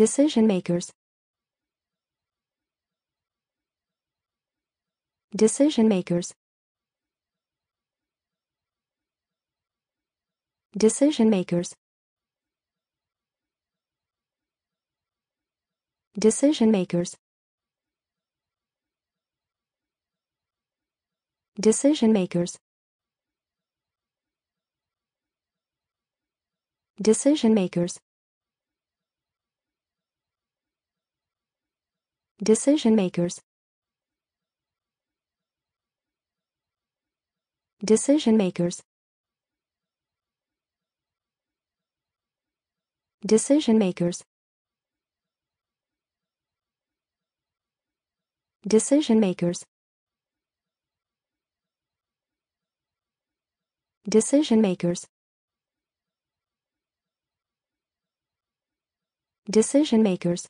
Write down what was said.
Decision makers. Decision makers. Decision makers. Decision makers. Decision makers. Decision makers. Decision makers Decision makers Decision makers Decision makers Decision makers Decision makers